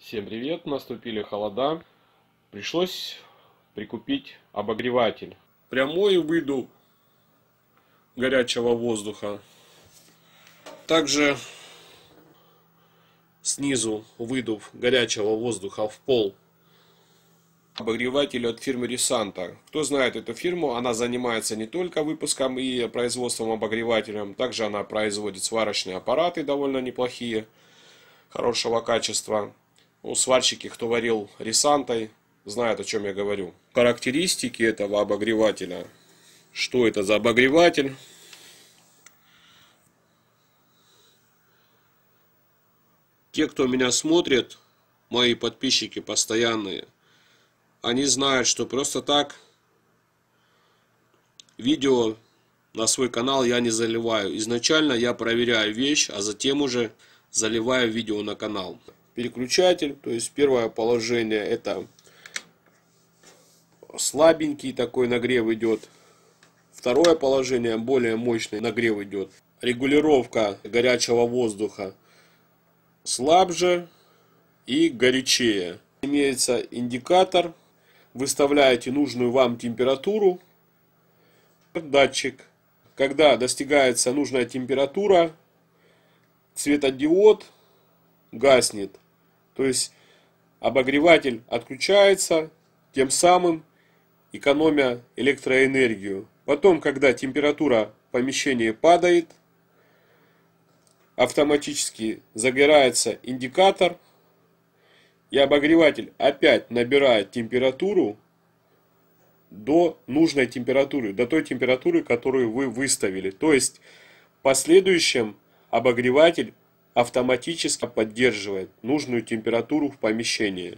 Всем привет! Наступили холода. Пришлось прикупить обогреватель. Прямой выйду горячего воздуха. Также снизу выдув горячего воздуха в пол. Обогреватель от фирмы Ресанта. Кто знает эту фирму, она занимается не только выпуском и производством обогревателем, также она производит сварочные аппараты довольно неплохие, хорошего качества. Ну, сварщики, кто варил ресантой, знают, о чем я говорю. Характеристики этого обогревателя. Что это за обогреватель? Те, кто меня смотрит, мои подписчики постоянные, они знают, что просто так видео на свой канал я не заливаю. Изначально я проверяю вещь, а затем уже заливаю видео на канал переключатель. То есть первое положение это слабенький такой нагрев идет. Второе положение более мощный нагрев идет. Регулировка горячего воздуха слабже и горячее. Имеется индикатор. Выставляете нужную вам температуру. Датчик. Когда достигается нужная температура, светодиод гаснет. То есть обогреватель отключается, тем самым экономя электроэнергию. Потом, когда температура помещения падает, автоматически загорается индикатор, и обогреватель опять набирает температуру до нужной температуры, до той температуры, которую вы выставили. То есть в последующем обогреватель автоматически поддерживает нужную температуру в помещении